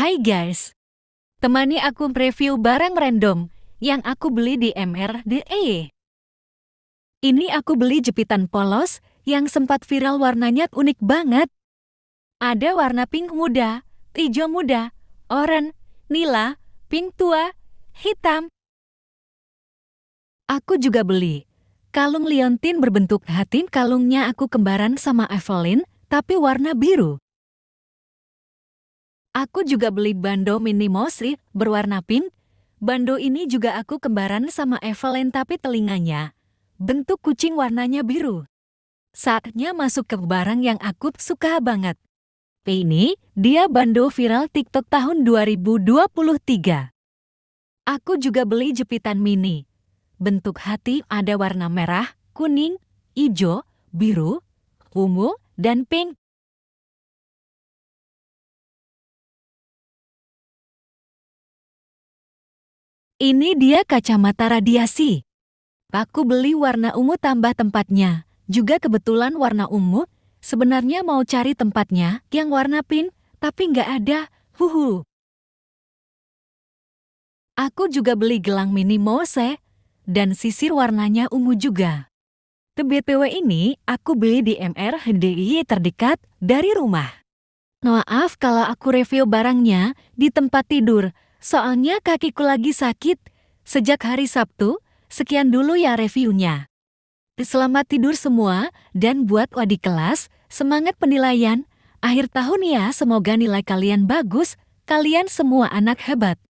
Hai guys, temani aku review barang random yang aku beli di MRDE. Ini aku beli jepitan polos yang sempat viral warnanya unik banget. Ada warna pink muda, hijau muda, oranye, nila, pink tua, hitam. Aku juga beli kalung liontin berbentuk hati kalungnya aku kembaran sama Evelyn tapi warna biru. Aku juga beli bando mini Mosri berwarna pink. Bando ini juga aku kembaran sama Evelyn tapi telinganya. Bentuk kucing warnanya biru. Saatnya masuk ke barang yang aku suka banget. Ini dia bando viral TikTok tahun 2023. Aku juga beli jepitan mini. Bentuk hati ada warna merah, kuning, hijau, biru, ungu, dan pink. Ini dia kacamata radiasi. Aku beli warna ungu tambah tempatnya, juga kebetulan warna ungu. Sebenarnya mau cari tempatnya yang warna pink, tapi nggak ada, huhu. Aku juga beli gelang mini Mose, dan sisir warnanya ungu juga. TBPW ini aku beli di MR HDI terdekat dari rumah. Maaf kalau aku review barangnya di tempat tidur, Soalnya kakiku lagi sakit. Sejak hari Sabtu, sekian dulu ya reviewnya. Selamat tidur semua, dan buat wadi kelas, semangat penilaian. Akhir tahun ya, semoga nilai kalian bagus, kalian semua anak hebat.